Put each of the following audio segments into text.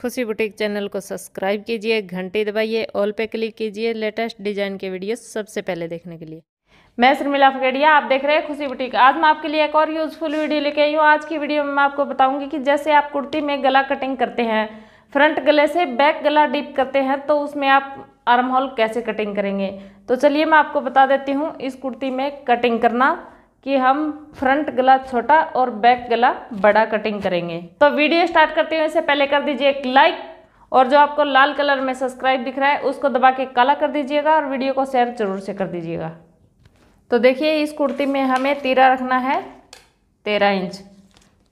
खुशी boutique channel को subscribe कीजिए घंटी दबाइए ऑल पे क्लिक कीजिए लेटेस्ट डिजाइन के वीडियो सबसे पहले देखने के लिए मैं शर्मिला फगेड़िया आप देख रहे हैं खुशी बुटीक आज मैं आपके लिए एक और यूजफुल वीडियो लेके आई हूँ आज की वीडियो में मैं आपको बताऊंगी कि जैसे आप कुर्ती में गला कटिंग करते हैं फ्रंट गले से बैक गला डीप करते हैं तो उसमें आप आर्म होल कैसे कटिंग करेंगे तो चलिए मैं आपको बता देती हूँ इस कुर्ती में कटिंग करना कि हम फ्रंट गला छोटा और बैक गला बड़ा कटिंग करेंगे तो वीडियो स्टार्ट करते हुए इससे पहले कर दीजिए एक लाइक और जो आपको लाल कलर में सब्सक्राइब दिख रहा है उसको दबा के काला कर दीजिएगा और वीडियो को शेयर जरूर से कर दीजिएगा तो देखिए इस कुर्ती में हमें तीरा रखना है तेरह इंच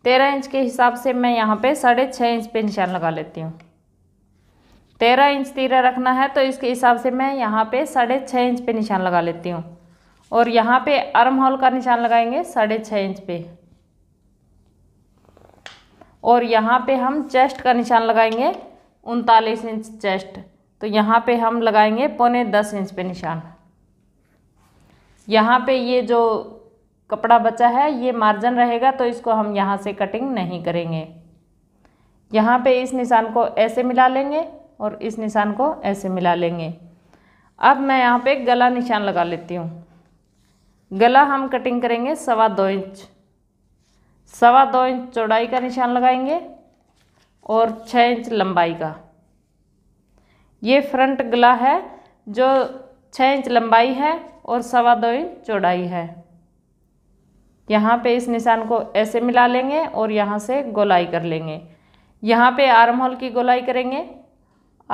तेरह इंच के हिसाब से मैं यहाँ पे साढ़े छः इंच पे निशान लगा लेती हूँ तेरह इंच तीरा रखना है तो इसके हिसाब से मैं यहाँ पे साढ़े छः इंच पे निशान लगा लेती हूँ और यहाँ पे आर्म हॉल का निशान लगाएंगे साढ़े छः इंच पे और यहाँ पे हम चेस्ट का निशान लगाएंगे उनतालीस इंच चेस्ट तो यहाँ पे हम लगाएंगे पौने दस इंच पे निशान यहाँ पे ये जो कपड़ा बचा है ये मार्जिन रहेगा तो इसको हम यहाँ से कटिंग नहीं करेंगे यहाँ पे इस निशान को ऐसे मिला लेंगे और इस निशान को ऐसे मिला लेंगे अब मैं यहाँ पे गला निशान लगा लेती हूँ गला हम कटिंग करेंगे सवा दो इंच सवा दो इंच चौड़ाई का निशान लगाएंगे और छः इंच लंबाई का ये फ्रंट गला है जो छः इंच लंबाई है और सवा दो इंच चौड़ाई है यहाँ पे इस निशान को ऐसे मिला लेंगे और यहाँ से गोलाई कर लेंगे यहाँ पे आर्म होल की गोलाई करेंगे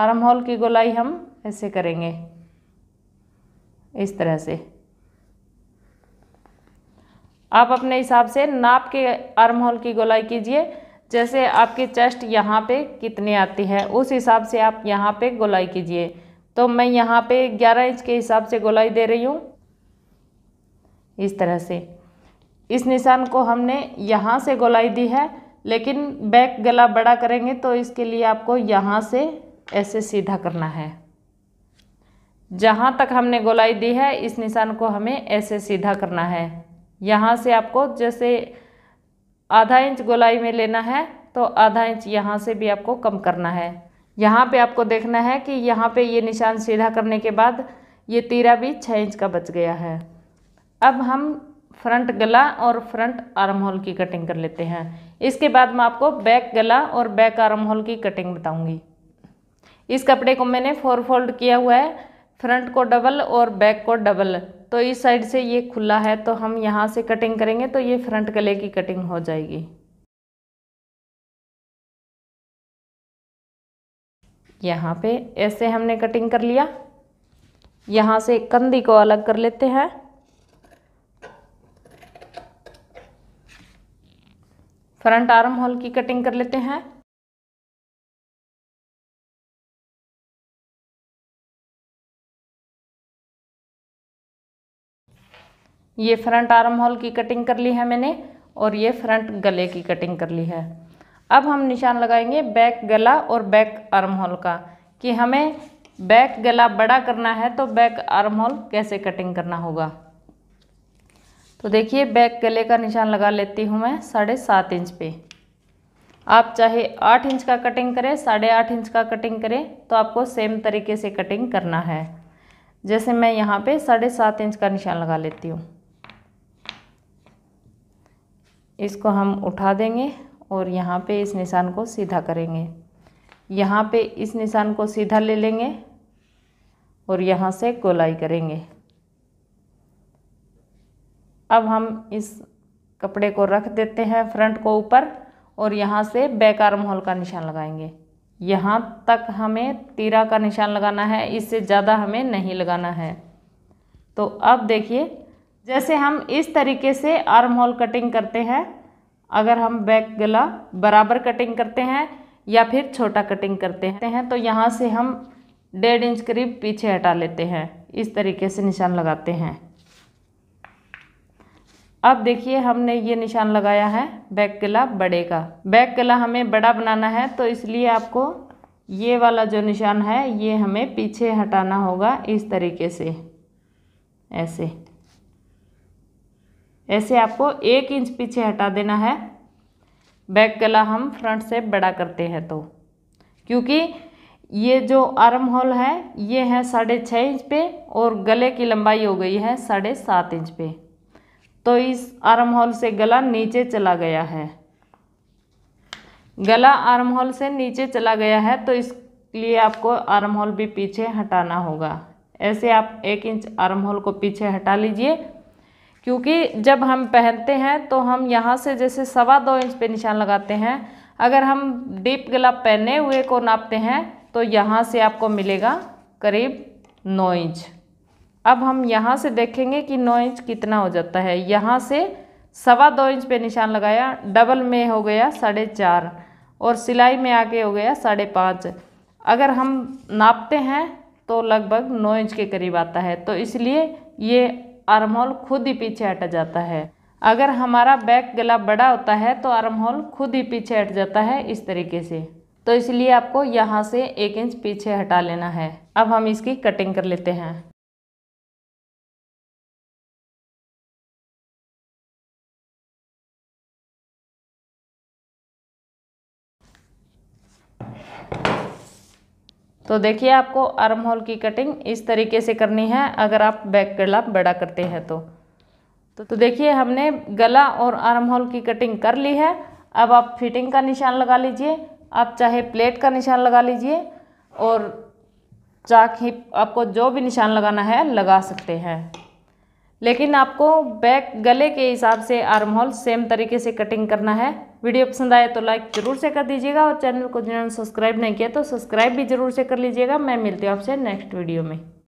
आर्म होल की गोलाई हम ऐसे करेंगे इस तरह से आप अपने हिसाब से नाप के आर्म होल की गोलाई कीजिए जैसे आपके चेस्ट यहाँ पे कितनी आती है उस हिसाब से आप यहाँ पे गोलाई कीजिए तो मैं यहाँ पे 11 इंच के हिसाब से गोलाई दे रही हूँ इस तरह से इस निशान को हमने यहाँ से गोलाई दी है लेकिन बैक गला बड़ा करेंगे तो इसके लिए आपको यहाँ से ऐसे सीधा करना है जहाँ तक हमने गोलाई दी है इस निशान को हमें ऐसे सीधा करना है यहाँ से आपको जैसे आधा इंच गोलाई में लेना है तो आधा इंच यहाँ से भी आपको कम करना है यहाँ पे आपको देखना है कि यहाँ पे ये निशान सीधा करने के बाद ये तीरा भी छः इंच का बच गया है अब हम फ्रंट गला और फ्रंट आर्म होल की कटिंग कर लेते हैं इसके बाद मैं आपको बैक गला और बैक आर्म होल की कटिंग बताऊंगी इस कपड़े को मैंने फोर फोल्ड किया हुआ है फ्रंट को डबल और बैक को डबल तो इस साइड से ये खुला है तो हम यहाँ से कटिंग करेंगे तो ये फ्रंट गले की कटिंग हो जाएगी यहाँ पे ऐसे हमने कटिंग कर लिया यहाँ से कंधी को अलग कर लेते हैं फ्रंट आर्म होल की कटिंग कर लेते हैं ये फ्रंट आर्म होल की कटिंग कर ली है मैंने और ये फ्रंट गले की कटिंग कर ली है अब हम निशान लगाएंगे बैक गला और बैक आर्म होल का कि हमें बैक गला बड़ा करना है तो बैक आर्म होल कैसे कटिंग करना होगा तो देखिए बैक गले का निशान लगा लेती हूँ मैं साढ़े सात इंच पे आप चाहे आठ इंच का कटिंग करें साढ़े आठ इंच का कटिंग करें तो आपको सेम तरीके से कटिंग करना है जैसे मैं यहाँ पे साढ़े सात इंच का निशान लगा लेती हूँ इसको हम उठा देंगे और यहाँ पे इस निशान को सीधा करेंगे यहाँ पे इस निशान को सीधा ले लेंगे और यहाँ से गोलाई करेंगे अब हम इस कपड़े को रख देते हैं फ्रंट को ऊपर और यहाँ से बैक आर्म होल का निशान लगाएंगे यहाँ तक हमें तीरा का निशान लगाना है इससे ज़्यादा हमें नहीं लगाना है तो अब देखिए जैसे हम इस तरीके से आर्म होल कटिंग करते हैं अगर हम बैक गला बराबर कटिंग करते हैं या फिर छोटा कटिंग करते हैं तो यहाँ से हम डेढ़ इंच करीब पीछे हटा लेते हैं इस तरीके से निशान लगाते हैं अब देखिए हमने ये निशान लगाया है बैक गला बड़े का बैक गला हमें बड़ा बनाना है तो इसलिए आपको ये वाला जो निशान है ये हमें पीछे हटाना होगा इस तरीके से ऐसे ऐसे आपको एक इंच पीछे हटा देना है बैक गला हम फ्रंट से बड़ा करते हैं तो क्योंकि ये जो आर्म होल है ये है साढ़े छः इंच पे और गले की लंबाई हो गई है साढ़े सात इंच पे तो इस आर्म होल से गला नीचे चला गया है गला आर्म होल से नीचे चला गया है तो इसलिए आपको आर्म होल भी पीछे हटाना होगा ऐसे आप एक इंच आर्म होल को पीछे हटा लीजिए क्योंकि जब हम पहनते हैं तो हम यहाँ से जैसे सवा दो इंच पे निशान लगाते हैं अगर हम डीप गला पहने हुए को नापते हैं तो यहाँ से आपको मिलेगा करीब नौ इंच अब हम यहाँ से देखेंगे कि नौ इंच कितना हो जाता है यहाँ से सवा दो इंच पे निशान लगाया डबल में हो गया साढ़े चार और सिलाई में आके हो गया साढ़े पाँच अगर हम नापते हैं तो लगभग नौ इंच के करीब आता है तो इसलिए ये आर्म खुद ही पीछे हट जाता है अगर हमारा बैक गला बड़ा होता है तो आर्म खुद ही पीछे हट जाता है इस तरीके से तो इसलिए आपको यहाँ से एक इंच पीछे हटा लेना है अब हम इसकी कटिंग कर लेते हैं तो देखिए आपको आर्म होल की कटिंग इस तरीके से करनी है अगर आप बैक गला बड़ा करते हैं तो तो देखिए हमने गला और आर्म होल की कटिंग कर ली है अब आप फिटिंग का निशान लगा लीजिए आप चाहे प्लेट का निशान लगा लीजिए और चाक हिप आपको जो भी निशान लगाना है लगा सकते हैं लेकिन आपको बैक गले के हिसाब से आर्म होल सेम तरीके से कटिंग करना है वीडियो पसंद आए तो लाइक ज़रूर से कर दीजिएगा और चैनल को जिन्होंने सब्सक्राइब नहीं किया तो सब्सक्राइब भी ज़रूर से कर लीजिएगा मैं मिलती हूँ आपसे नेक्स्ट वीडियो में